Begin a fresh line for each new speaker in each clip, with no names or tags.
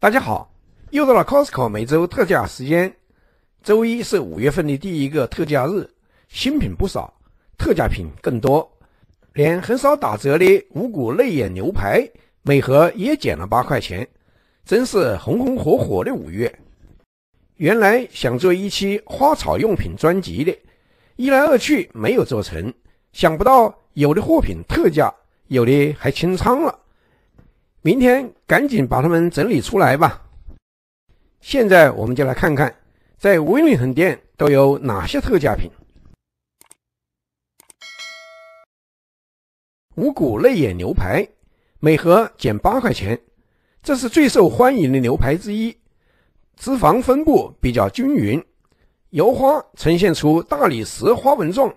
大家好，又到了 Costco 每周特价时间，周一是五月份的第一个特价日，新品不少，特价品更多，连很少打折的五谷类眼牛排，每盒也减了八块钱，真是红红火火的五月。原来想做一期花草用品专辑的，一来二去没有做成，想不到有的货品特价，有的还清仓了。明天赶紧把它们整理出来吧。现在我们就来看看在威利横店都有哪些特价品。五谷类眼牛排，每盒减八块钱。这是最受欢迎的牛排之一，脂肪分布比较均匀，油花呈现出大理石花纹状，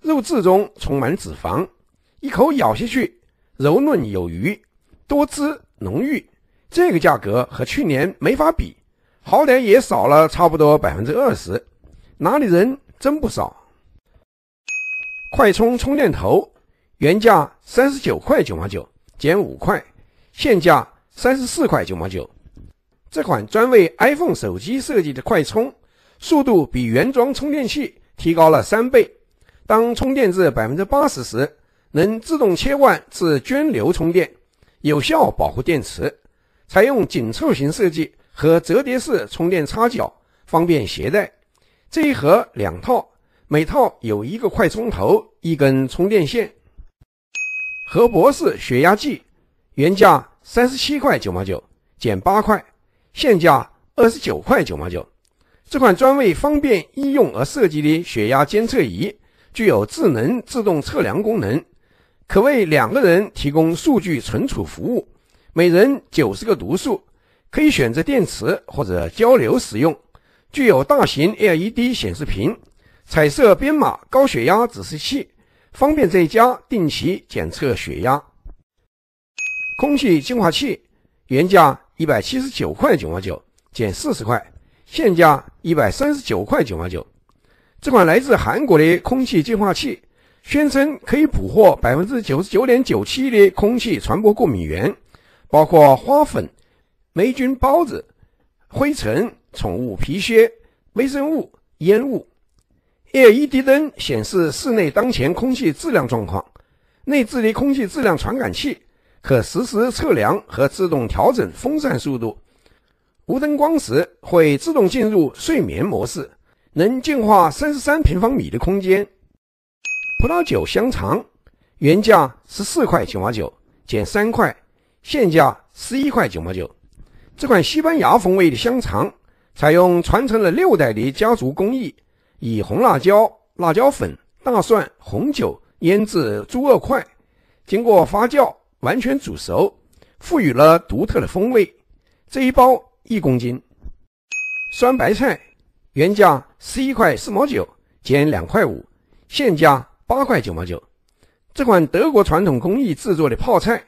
肉质中充满脂肪，一口咬下去柔嫩有余。多汁浓郁，这个价格和去年没法比，好歹也少了差不多百分之二十。哪里人真不少。快充充电头原价三十九块九毛九，减五块，现价三十四块九毛九。这款专为 iPhone 手机设计的快充，速度比原装充电器提高了三倍。当充电至百分之八十时，能自动切换至涓流充电。有效保护电池，采用紧凑型设计和折叠式充电插脚，方便携带。这一盒两套，每套有一个快充头，一根充电线。和博士血压计原价三十七块九毛九，减八块，现价二十九块九毛九。这款专为方便医用而设计的血压监测仪，具有智能自动测量功能。可为两个人提供数据存储服务，每人九十个读数，可以选择电池或者交流使用。具有大型 LED 显示屏、彩色编码高血压指示器，方便在家定期检测血压。空气净化器原价一百七十九块九毛九，减四十块，现价一百三十九块九毛九。这款来自韩国的空气净化器。宣称可以捕获百分之九十九点九七的空气传播过敏源，包括花粉、霉菌孢子、灰尘、宠物皮屑、微生物、烟雾。LED 灯显示室内当前空气质量状况，内置的空气质量传感器可实时测量和自动调整风扇速度。无灯光时会自动进入睡眠模式，能净化三十三平方米的空间。葡萄酒香肠，原价十四块九毛九，减三块，现价十一块九毛九。这款西班牙风味的香肠，采用传承了六代的家族工艺，以红辣椒、辣椒粉、大蒜、红酒腌制猪肉块，经过发酵完全煮熟，赋予了独特的风味。这一包一公斤。酸白菜，原价十一块四毛九，减两块五，现价。八块九毛九，这款德国传统工艺制作的泡菜，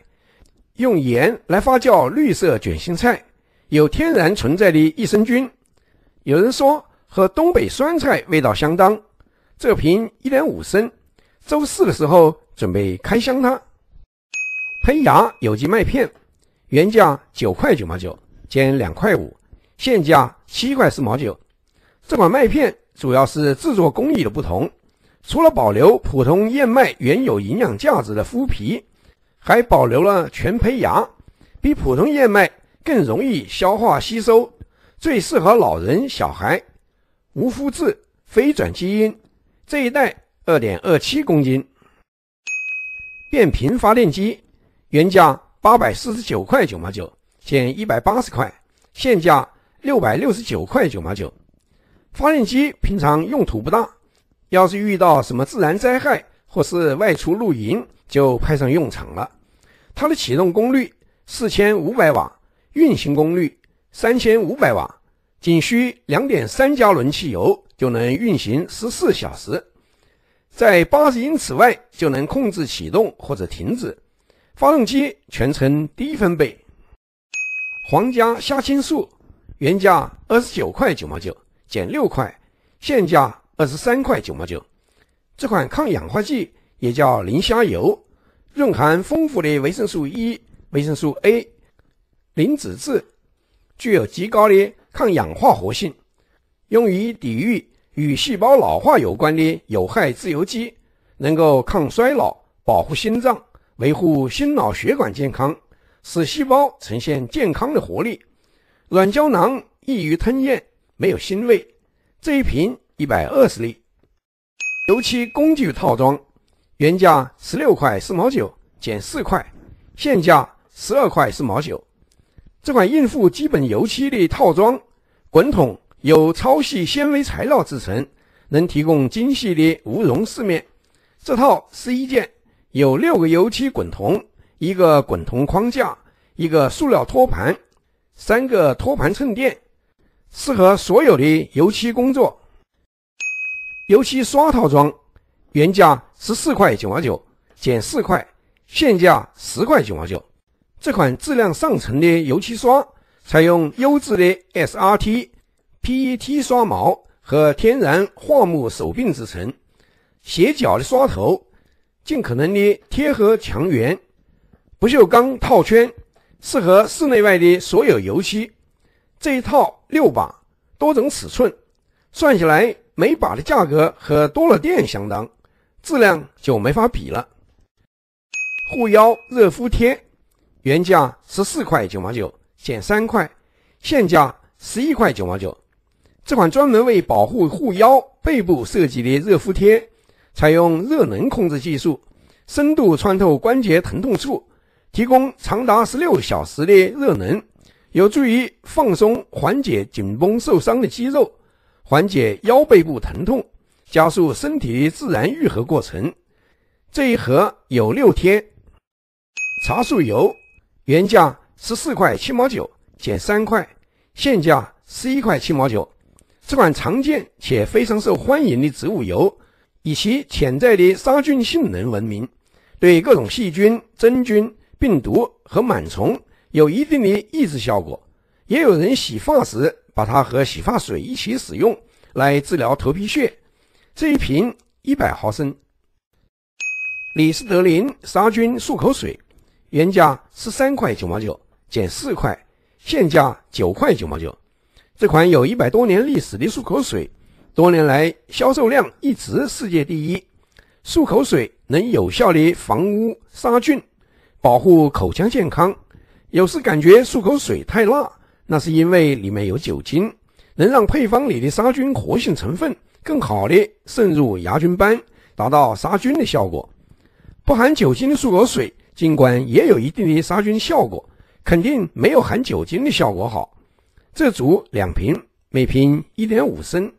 用盐来发酵绿色卷心菜，有天然存在的益生菌。有人说和东北酸菜味道相当。这瓶一点五升，周四的时候准备开箱它。胚芽有机麦片，原价九块九毛九，减两块五，现价七块四毛九。这款麦片主要是制作工艺的不同。除了保留普通燕麦原有营养价值的麸皮，还保留了全胚芽，比普通燕麦更容易消化吸收，最适合老人小孩。无麸质，非转基因，这一袋二点二七公斤。变频发电机原价八百四十九块九毛九，减一百八十块，现价六百六十九块九毛九。发电机平常用途不大。要是遇到什么自然灾害，或是外出露营，就派上用场了。它的启动功率四千五百瓦，运行功率三千五百瓦，仅需两点三加仑汽油就能运行十四小时，在八十英尺外就能控制启动或者停止。发动机全程低分贝。皇家虾青素原价二十九块九毛九，减六块，现价。二十三块九毛九，这款抗氧化剂也叫磷虾油，蕴含丰富的维生素 E、维生素 A、磷脂质，具有极高的抗氧化活性，用于抵御与细胞老化有关的有害自由基，能够抗衰老、保护心脏、维护心脑血管健康，使细胞呈现健康的活力。软胶囊易于吞咽，没有腥味。这一瓶。一百二十粒，油漆工具套装，原价十六块四毛九，减四块，现价十二块四毛九。这款应付基本油漆的套装滚筒由超细纤维材料制成，能提供精细的无绒饰面。这套十一件，有六个油漆滚筒，一个滚筒框架，一个塑料托盘，三个托盘衬垫，适合所有的油漆工作。油漆刷套装，原价十四块九毛九，减四块，现价十块九毛九。这款质量上乘的油漆刷，采用优质的 SRT PET 刷毛和天然桦木手柄制成，斜角的刷头尽可能的贴合墙缘，不锈钢套圈，适合室内外的所有油漆。这一套六把，多种尺寸，算下来。每把的价格和多了电相当，质量就没法比了。护腰热敷贴，原价十四块九毛九，减三块，现价十一块九毛九。这款专门为保护护腰背部设计的热敷贴，采用热能控制技术，深度穿透关节疼痛处，提供长达十六小时的热能，有助于放松缓解紧绷受伤的肌肉。缓解腰背部疼痛，加速身体自然愈合过程。这一盒有六天。茶树油原价十四块七毛九，减三块，现价十一块七毛九。这款常见且非常受欢迎的植物油，以其潜在的杀菌性能闻名，对各种细菌、真菌、病毒和螨虫有一定的抑制效果。也有人洗发时。把它和洗发水一起使用，来治疗头皮屑。这一瓶一百毫升，李斯德林杀菌漱口水，原价十三块九毛九，减四块，现价九块九毛九。这款有一百多年历史的漱口水，多年来销售量一直世界第一。漱口水能有效的防污杀菌，保护口腔健康。有时感觉漱口水太辣。那是因为里面有酒精，能让配方里的杀菌活性成分更好的渗入牙菌斑，达到杀菌的效果。不含酒精的漱口水，尽管也有一定的杀菌效果，肯定没有含酒精的效果好。这组两瓶，每瓶一点五升。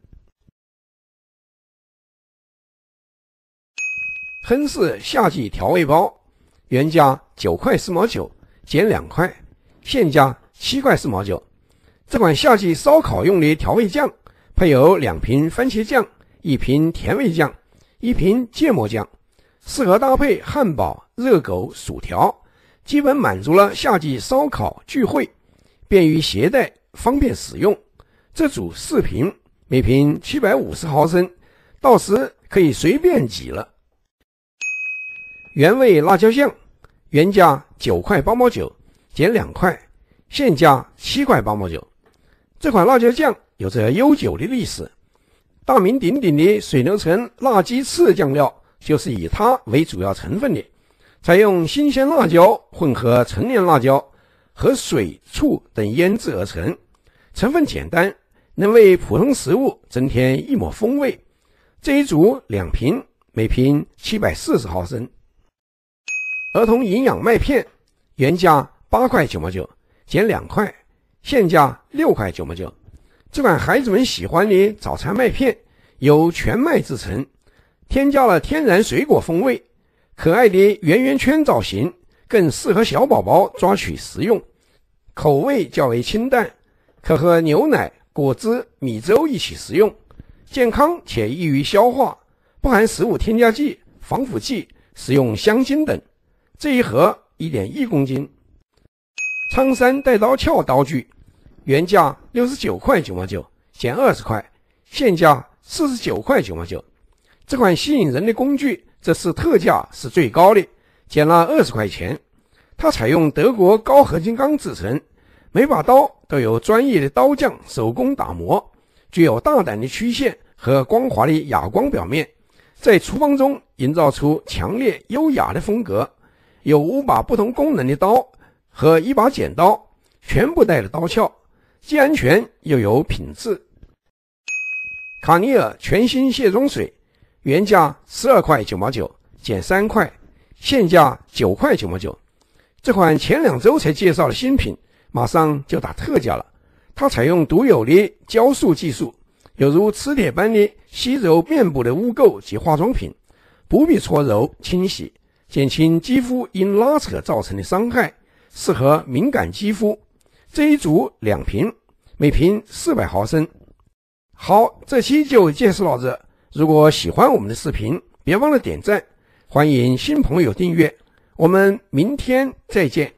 亨氏夏季调味包，原价九块四毛九，减两块，现价。七块四毛九，这款夏季烧烤用的调味酱，配有两瓶番茄酱、一瓶甜味酱、一瓶芥末酱，适合搭配汉堡、热狗、薯条，基本满足了夏季烧烤聚会，便于携带，方便使用。这组四瓶，每瓶七百五十毫升，到时可以随便挤了。原味辣椒酱，原价九块八毛九，减两块。现价七块八毛九，这款辣椒酱有着悠久的历史。大名鼎鼎的水牛城辣鸡翅酱料就是以它为主要成分的。采用新鲜辣椒混合陈年辣椒和水醋等腌制而成，成分简单，能为普通食物增添一抹风味。这一组两瓶，每瓶七百四十毫升。儿童营养麦片原价八块九毛九。减两块，现价六块九毛九。这款孩子们喜欢的早餐麦片由全麦制成，添加了天然水果风味，可爱的圆圆圈造型更适合小宝宝抓取食用。口味较为清淡，可和牛奶、果汁、米粥一起食用，健康且易于消化，不含食物添加剂、防腐剂、食用香精等。这一盒一点一公斤。汤山带刀鞘刀具，原价六十九块九毛九，减二十块，现价四十九块九毛九。这款吸引人的工具，这次特价是最高的，减了二十块钱。它采用德国高合金钢制成，每把刀都有专业的刀匠手工打磨，具有大胆的曲线和光滑的哑光表面，在厨房中营造出强烈优雅的风格。有五把不同功能的刀。和一把剪刀，全部带了刀鞘，既安全又有品质。卡尼尔全新卸妆水，原价十二块九毛九，减三块，现价九块九毛九。这款前两周才介绍的新品，马上就打特价了。它采用独有的胶束技术，有如磁铁般的吸揉面部的污垢及化妆品，不必搓揉清洗，减轻肌肤因拉扯造成的伤害。适合敏感肌肤，这一组两瓶，每瓶四百毫升。好，这期就介绍到这。如果喜欢我们的视频，别忘了点赞，欢迎新朋友订阅。我们明天再见。